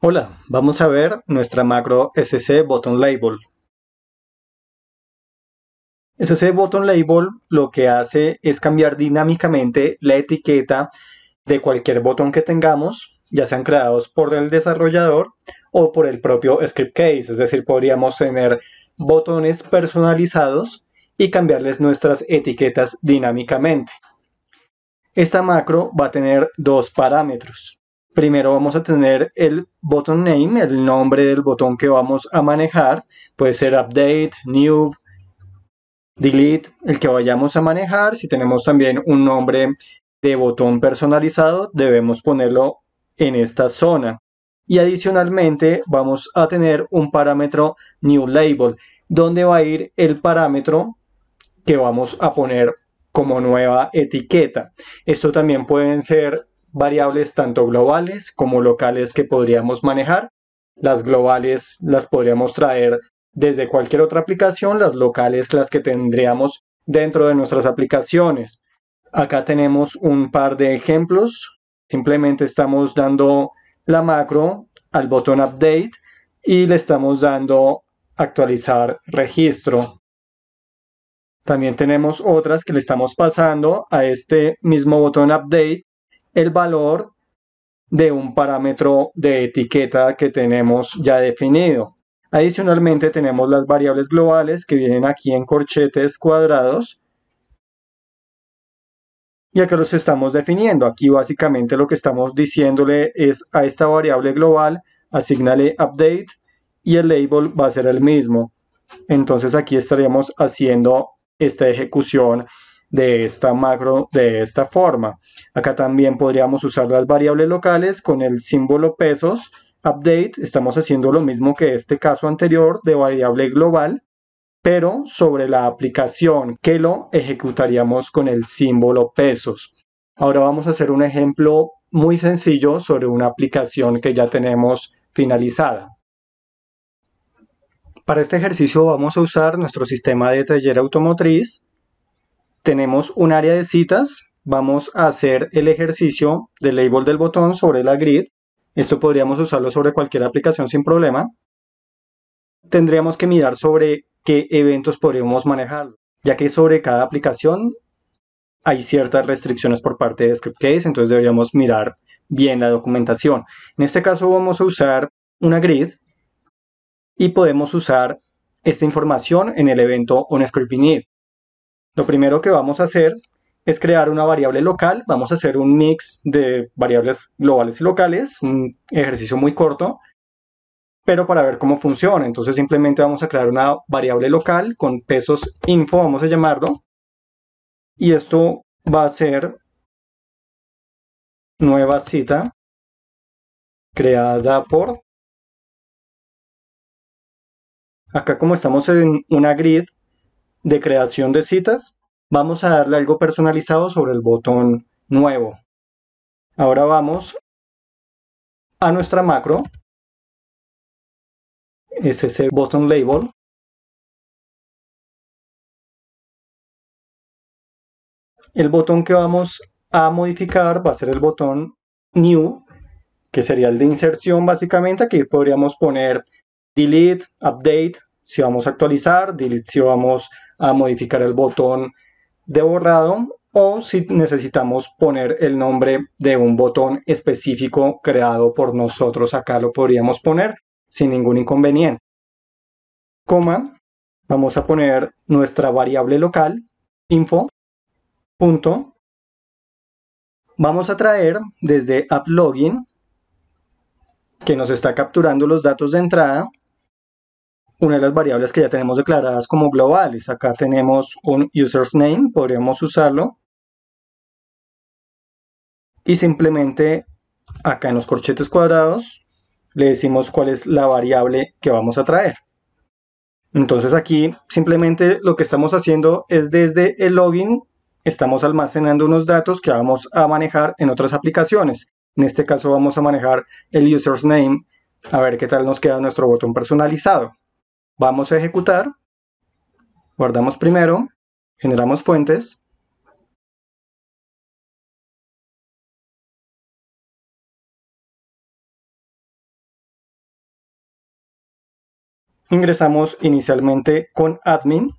Hola, vamos a ver nuestra macro SC Button Label. SC Button Label lo que hace es cambiar dinámicamente la etiqueta de cualquier botón que tengamos, ya sean creados por el desarrollador o por el propio scriptcase es decir, podríamos tener botones personalizados y cambiarles nuestras etiquetas dinámicamente. Esta macro va a tener dos parámetros primero vamos a tener el button name, el nombre del botón que vamos a manejar. Puede ser update, new, delete, el que vayamos a manejar. Si tenemos también un nombre de botón personalizado, debemos ponerlo en esta zona. Y adicionalmente vamos a tener un parámetro new label, donde va a ir el parámetro que vamos a poner como nueva etiqueta. Esto también pueden ser variables tanto globales como locales que podríamos manejar. Las globales las podríamos traer desde cualquier otra aplicación, las locales las que tendríamos dentro de nuestras aplicaciones. Acá tenemos un par de ejemplos. Simplemente estamos dando la macro al botón update y le estamos dando actualizar registro. También tenemos otras que le estamos pasando a este mismo botón update el valor de un parámetro de etiqueta que tenemos ya definido. Adicionalmente tenemos las variables globales que vienen aquí en corchetes cuadrados y acá los estamos definiendo. Aquí básicamente lo que estamos diciéndole es a esta variable global asignale update y el label va a ser el mismo. Entonces aquí estaríamos haciendo esta ejecución de esta macro de esta forma. Acá también podríamos usar las variables locales con el símbolo pesos update. Estamos haciendo lo mismo que este caso anterior de variable global, pero sobre la aplicación que lo ejecutaríamos con el símbolo pesos. Ahora vamos a hacer un ejemplo muy sencillo sobre una aplicación que ya tenemos finalizada. Para este ejercicio vamos a usar nuestro sistema de taller automotriz tenemos un área de citas, vamos a hacer el ejercicio de label del botón sobre la grid. Esto podríamos usarlo sobre cualquier aplicación sin problema. Tendríamos que mirar sobre qué eventos podríamos manejar, ya que sobre cada aplicación hay ciertas restricciones por parte de ScriptCase, entonces deberíamos mirar bien la documentación. En este caso vamos a usar una grid y podemos usar esta información en el evento OnScriptInit. Lo primero que vamos a hacer es crear una variable local. Vamos a hacer un mix de variables globales y locales, un ejercicio muy corto, pero para ver cómo funciona. Entonces simplemente vamos a crear una variable local con pesos info, vamos a llamarlo. Y esto va a ser nueva cita creada por... Acá como estamos en una grid, de creación de citas, vamos a darle algo personalizado sobre el botón nuevo. Ahora vamos a nuestra macro, es ese botón label, El botón que vamos a modificar va a ser el botón New, que sería el de inserción básicamente. Aquí podríamos poner Delete, Update, si vamos a actualizar, Delete si vamos a modificar el botón de borrado o si necesitamos poner el nombre de un botón específico creado por nosotros acá lo podríamos poner sin ningún inconveniente. Coma, vamos a poner nuestra variable local, info, punto. Vamos a traer desde app login, que nos está capturando los datos de entrada, una de las variables que ya tenemos declaradas como globales. Acá tenemos un user's name, podríamos usarlo. Y simplemente acá en los corchetes cuadrados le decimos cuál es la variable que vamos a traer. Entonces aquí simplemente lo que estamos haciendo es desde el login estamos almacenando unos datos que vamos a manejar en otras aplicaciones. En este caso vamos a manejar el user's name a ver qué tal nos queda nuestro botón personalizado. Vamos a ejecutar. Guardamos primero. Generamos fuentes. Ingresamos inicialmente con admin.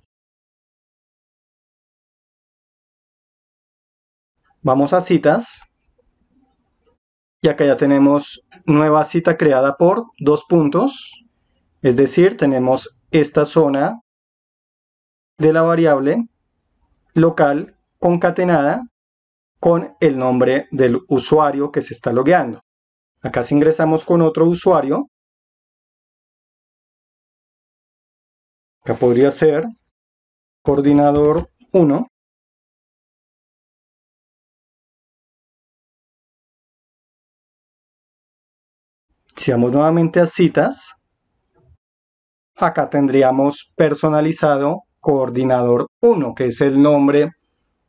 Vamos a citas. Y acá ya tenemos nueva cita creada por dos puntos. Es decir, tenemos esta zona de la variable local concatenada con el nombre del usuario que se está logueando. Acá si ingresamos con otro usuario, acá podría ser coordinador 1, si vamos nuevamente a citas, Acá tendríamos personalizado coordinador 1, que es el nombre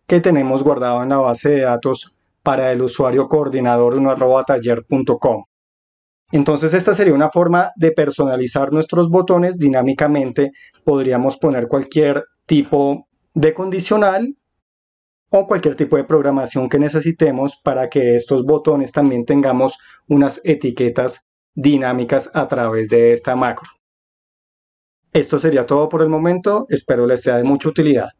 que tenemos guardado en la base de datos para el usuario coordinador 1.taller.com. Entonces esta sería una forma de personalizar nuestros botones dinámicamente. Podríamos poner cualquier tipo de condicional o cualquier tipo de programación que necesitemos para que estos botones también tengamos unas etiquetas dinámicas a través de esta macro. Esto sería todo por el momento, espero les sea de mucha utilidad.